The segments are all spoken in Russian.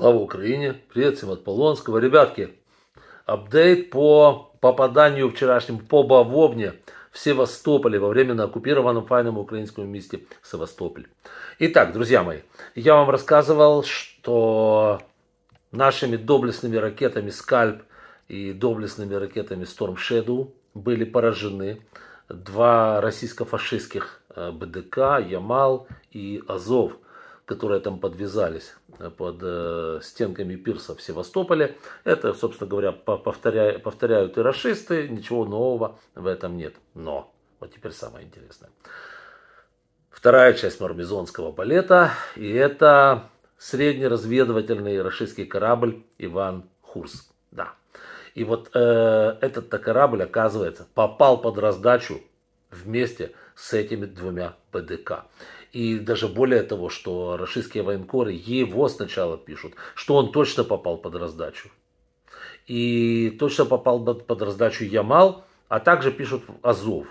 Слава Украине! Привет всем от Полонского. Ребятки, апдейт по попаданию вчерашним по Бавовне в Севастополе во временно оккупированном файном украинском месте Севастополь. Итак, друзья мои, я вам рассказывал, что нашими доблестными ракетами «Скальп» и доблестными ракетами «Storm Shadow» были поражены два российско-фашистских э, БДК «Ямал» и «Азов», которые там подвязались э, под э, стенками пирса в Севастополе. Это, собственно говоря, повторя... повторяют и расисты, ничего нового в этом нет. Но, вот теперь самое интересное. Вторая часть мармезонского балета, и это среднеразведывательный российский корабль «Иван Хурс». Да. И вот э, этот-то корабль, оказывается, попал под раздачу вместе с с этими двумя ПДК. И даже более того, что российские военкоры его сначала пишут, что он точно попал под раздачу. И точно попал под раздачу Ямал, а также пишут Азов.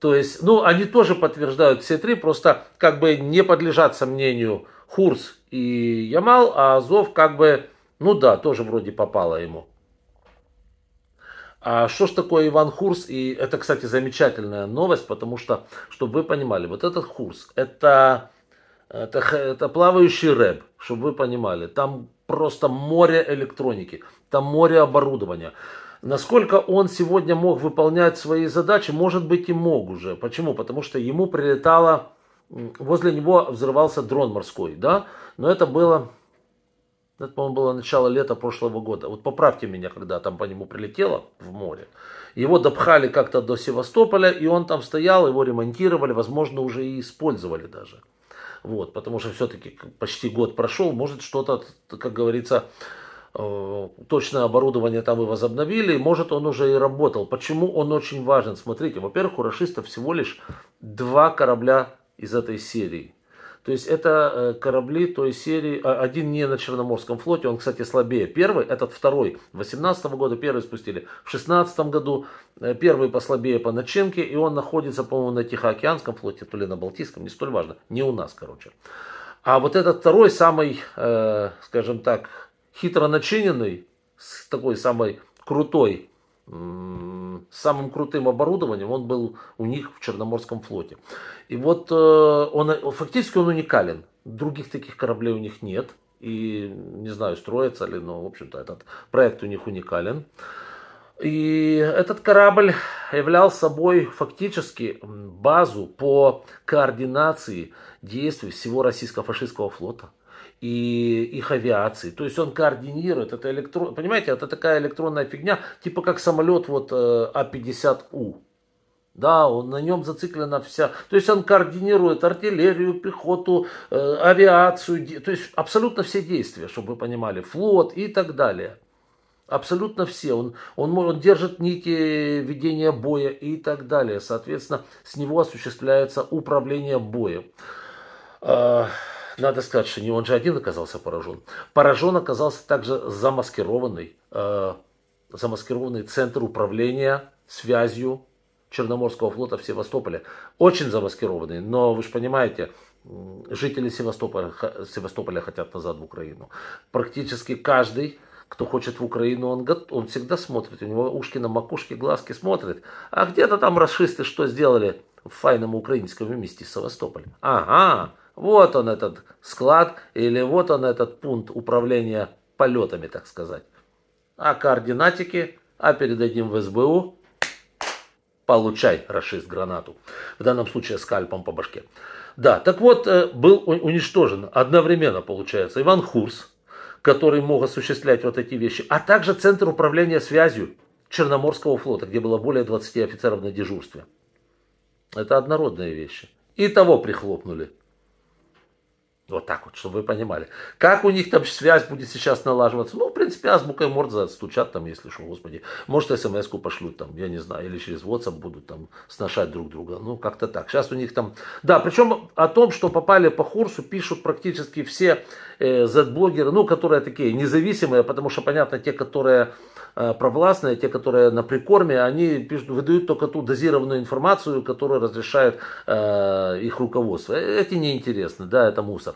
То есть, ну, они тоже подтверждают все три, просто как бы не подлежат сомнению Хурс и Ямал, а Азов как бы, ну да, тоже вроде попало ему. А что ж такое Иван Хурс? И это, кстати, замечательная новость, потому что, чтобы вы понимали, вот этот Хурс, это, это, это плавающий рэп, чтобы вы понимали. Там просто море электроники, там море оборудования. Насколько он сегодня мог выполнять свои задачи, может быть и мог уже. Почему? Потому что ему прилетало, возле него взрывался дрон морской, да? Но это было это, по-моему, было начало лета прошлого года. Вот поправьте меня, когда там по нему прилетело в море. Его допхали как-то до Севастополя, и он там стоял, его ремонтировали, возможно, уже и использовали даже. Вот, потому что все-таки почти год прошел, может что-то, как говорится, э, точное оборудование там и возобновили, может он уже и работал. Почему он очень важен? Смотрите, во-первых, у Рашиста всего лишь два корабля из этой серии – то есть это э, корабли той серии, а, один не на Черноморском флоте, он, кстати, слабее. Первый, этот второй, 18 года первый спустили. В 16 году э, первый послабее по начинке, и он находится, по-моему, на Тихоокеанском флоте, то ли на Балтийском, не столь важно, не у нас, короче. А вот этот второй, самый, э, скажем так, хитро начиненный, с такой самой крутой самым крутым оборудованием он был у них в Черноморском флоте. И вот э, он, фактически он уникален. Других таких кораблей у них нет. И не знаю, строится ли, но, в общем-то, этот проект у них уникален. И этот корабль являл собой фактически базу по координации действий всего российско-фашистского флота – и их авиации. То есть он координирует, это электро, понимаете, это такая электронная фигня, типа как самолет вот э, А-50У. Да, он, на нем зациклена вся. То есть он координирует артиллерию, пехоту, э, авиацию. Де, то есть абсолютно все действия, чтобы вы понимали. Флот и так далее. Абсолютно все. Он, он, он держит нити ведения боя и так далее. Соответственно, с него осуществляется управление боем. Э, надо сказать, что не он же один оказался поражен. Поражен оказался также замаскированный, э, замаскированный центр управления связью Черноморского флота в Севастополе. Очень замаскированный, но вы же понимаете, жители Севастополя, Севастополя хотят назад в Украину. Практически каждый, кто хочет в Украину, он, он всегда смотрит. У него ушки на макушке, глазки смотрят. А где-то там расисты что сделали? в файном украинском месте Севастополь. Ага, вот он этот склад или вот он этот пункт управления полетами, так сказать. А координатики, а передадим в СБУ. Получай, расшист, гранату. В данном случае скальпом по башке. Да, так вот, э, был уничтожен одновременно, получается, Иван Хурс, который мог осуществлять вот эти вещи, а также Центр управления связью Черноморского флота, где было более 20 офицеров на дежурстве. Это однородные вещи. И того прихлопнули. Вот так вот, чтобы вы понимали. Как у них там связь будет сейчас налаживаться? Ну, в принципе, азбука и мордза стучат там, если что, господи. Может, смс-ку пошлют там, я не знаю, или через WhatsApp будут там сношать друг друга. Ну, как-то так. Сейчас у них там... Да, причем о том, что попали по курсу, пишут практически все э, Z-блогеры, ну, которые такие независимые, потому что, понятно, те, которые э, провластные, те, которые на прикорме, они пишут, выдают только ту дозированную информацию, которую разрешает э, их руководство. Э, эти неинтересны, да, это мусор.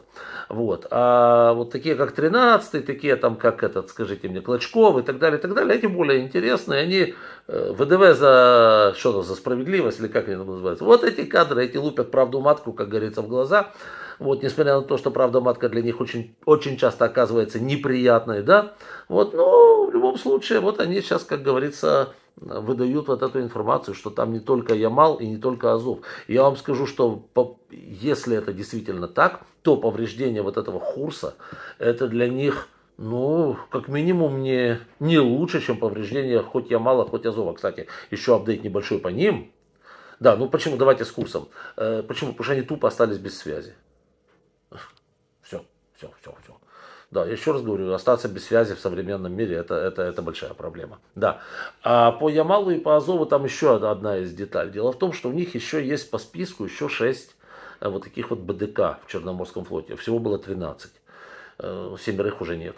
Вот. А вот такие, как 13 такие там, как этот, скажите мне, Клочков и так далее, и так далее, эти более интересные, они э, ВДВ за что там, за справедливость или как они там называются. Вот эти кадры, эти лупят правду матку, как говорится, в глаза. Вот, несмотря на то, что правда матка для них очень, очень часто оказывается неприятной, да, вот, но в любом случае, вот они сейчас, как говорится, выдают вот эту информацию, что там не только Ямал и не только Азов. Я вам скажу, что по, если это действительно так, то повреждение вот этого Хурса, это для них, ну, как минимум не, не лучше, чем повреждение хоть Ямала, хоть Азова. Кстати, еще апдейт небольшой по ним. Да, ну почему, давайте с Курсом. Э, почему? Потому что они тупо остались без связи. Все, все, все, все. Да, еще раз говорю, остаться без связи в современном мире это, это, это большая проблема. Да. А по Ямалу и по Азову там еще одна из деталей. Дело в том, что у них еще есть по списку еще 6 э, вот таких вот БДК в Черноморском флоте. Всего было 13. Э, семерых уже нет.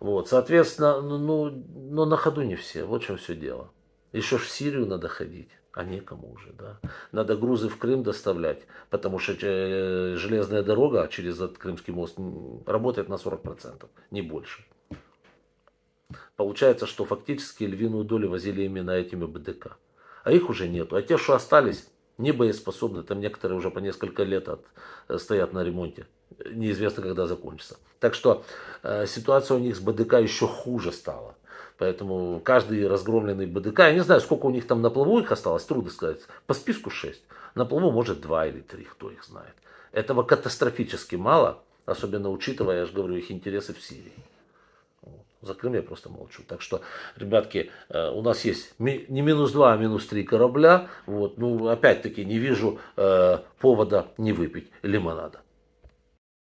Вот, соответственно, ну, но ну, ну, на ходу не все. Вот в чем все дело. Еще ж в Сирию надо ходить, а некому уже, да. Надо грузы в Крым доставлять, потому что э, железная дорога через этот Крымский мост работает на 40%, не больше. Получается, что фактически львиную долю возили именно этими БДК. А их уже нету. А те, что остались, не боеспособны. Там некоторые уже по несколько лет от, э, стоят на ремонте. Неизвестно, когда закончится. Так что э, ситуация у них с БДК еще хуже стала. Поэтому каждый разгромленный БДК, я не знаю, сколько у них там на плаву их осталось, трудно сказать. По списку 6. На плаву может 2 или 3, кто их знает. Этого катастрофически мало, особенно учитывая, я же говорю, их интересы в Сирии. За Крым я просто молчу. Так что, ребятки, э, у нас есть не минус два, а минус три корабля. Вот, ну, опять-таки, не вижу э, повода не выпить лимонада.